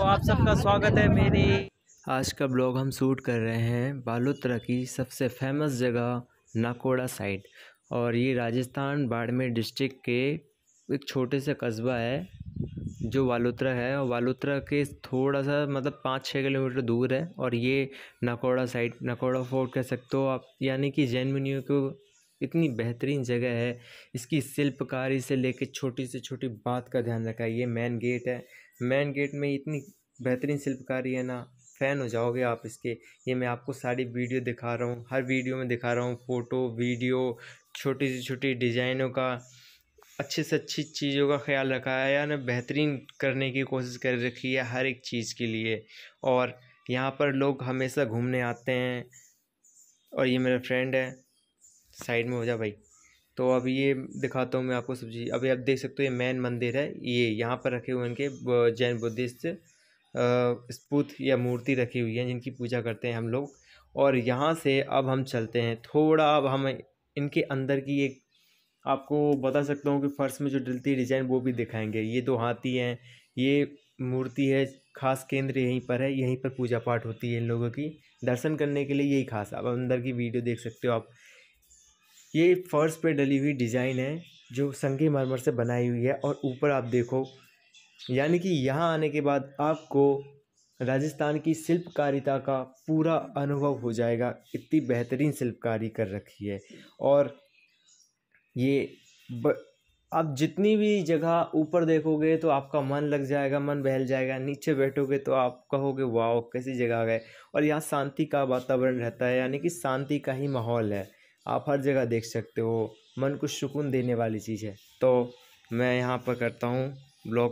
तो आप सबका स्वागत है मेरी आज का ब्लॉग हम शूट कर रहे हैं बालोतरा की सबसे फेमस जगह नाकोड़ा साइड और ये राजस्थान बाड़मेर डिस्ट्रिक्ट के एक छोटे से कस्बा है जो वालोत्रा है और वालोत्रा के थोड़ा सा मतलब पाँच छः किलोमीटर दूर है और ये नकोड़ा साइड नकोड़ा फोर्ट कह सकते हो आप यानी कि जैन मुनियों को इतनी बेहतरीन जगह है इसकी शिल्पकारी से लेकर छोटी से छोटी बात का ध्यान रखा है ये मेन गेट है मेन गेट में इतनी बेहतरीन शिल्पकारी है ना फ़ैन हो जाओगे आप इसके ये मैं आपको सारी वीडियो दिखा रहा हूँ हर वीडियो में दिखा रहा हूँ फ़ोटो वीडियो छोटी से छोटी डिज़ाइनों का अच्छे से अच्छी चीज़ों का ख्याल रखा है या ना बेहतरीन करने की कोशिश कर रखी है हर एक चीज़ के लिए और यहाँ पर लोग हमेशा घूमने आते हैं और ये मेरा फ्रेंड है साइड में हो जा भाई तो अब ये दिखाता हूँ मैं आपको सब्जी अभी आप देख सकते हो ये मैन मंदिर है ये यहाँ पर रखे हुए इनके जैन बुद्धिस्ट स्पूत या मूर्ति रखी हुई है जिनकी पूजा करते हैं हम लोग और यहाँ से अब हम चलते हैं थोड़ा अब हम इनके अंदर की एक आपको बता सकता हूँ कि फर्श में जो डलती डिज़ाइन वो भी दिखाएंगे ये दो हाथी हैं ये मूर्ति है खास केंद्र यहीं पर है यहीं पर पूजा पाठ होती है इन लोगों की दर्शन करने के लिए यही खास आप अंदर की वीडियो देख सकते हो आप ये फर्श पे डली हुई डिज़ाइन है जो संगे मरमर से बनाई हुई है और ऊपर आप देखो यानी कि यहाँ आने के बाद आपको राजस्थान की शिल्पकारिता का पूरा अनुभव हो जाएगा इतनी बेहतरीन शिल्पकारी कर रखी है और ये ब, आप जितनी भी जगह ऊपर देखोगे तो आपका मन लग जाएगा मन बहल जाएगा नीचे बैठोगे तो आप कहोगे वाह कैसी जगह गए और यहाँ शांति का वातावरण रहता है यानी कि शांति का ही माहौल है आप हर जगह देख सकते हो मन को सुकून देने वाली चीज़ है तो मैं यहाँ पर करता हूँ ब्लॉग